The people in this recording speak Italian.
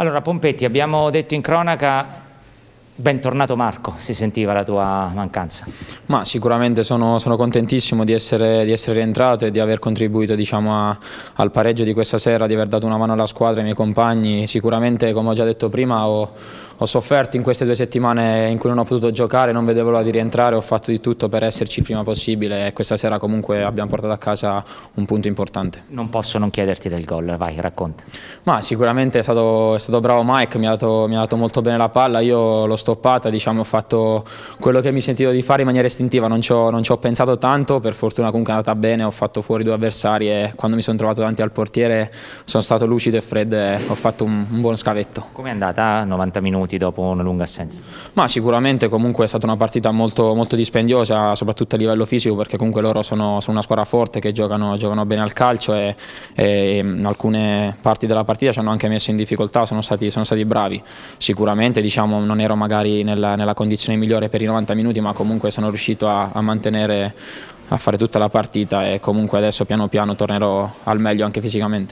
Allora Pompetti, abbiamo detto in cronaca Bentornato Marco, si sentiva la tua mancanza? Ma sicuramente sono, sono contentissimo di essere, di essere, rientrato e di aver contribuito diciamo, a, al pareggio di questa sera, di aver dato una mano alla squadra e ai miei compagni. Sicuramente, come ho già detto prima, ho, ho sofferto in queste due settimane in cui non ho potuto giocare, non vedevo l'ora di rientrare, ho fatto di tutto per esserci il prima possibile e questa sera comunque abbiamo portato a casa un punto importante. Non posso non chiederti del gol, vai racconta. Ma sicuramente è stato, è stato bravo Mike, mi ha, dato, mi ha, dato, molto bene la palla, io l'ho stoppata, diciamo, ho fatto quello che mi sentivo di fare in maniera istintiva, non ci ho, non ci ho pensato tanto, per fortuna comunque è andata bene, ho fatto fuori due avversari e quando mi sono trovato davanti al portiere sono stato lucido e freddo e ho fatto un, un buon scavetto. Com'è andata? 90 minuti? minuti dopo una lunga assenza? Ma sicuramente comunque è stata una partita molto, molto dispendiosa, soprattutto a livello fisico, perché comunque loro sono, sono una squadra forte che giocano, giocano bene al calcio e, e, alcune parti della partita ci hanno anche messo in difficoltà, sono stati, sono stati bravi. Sicuramente diciamo, non ero magari nella, nella, condizione migliore per i 90 minuti, ma comunque sono riuscito a, a mantenere a fare tutta la partita e comunque adesso piano piano tornerò al meglio anche fisicamente.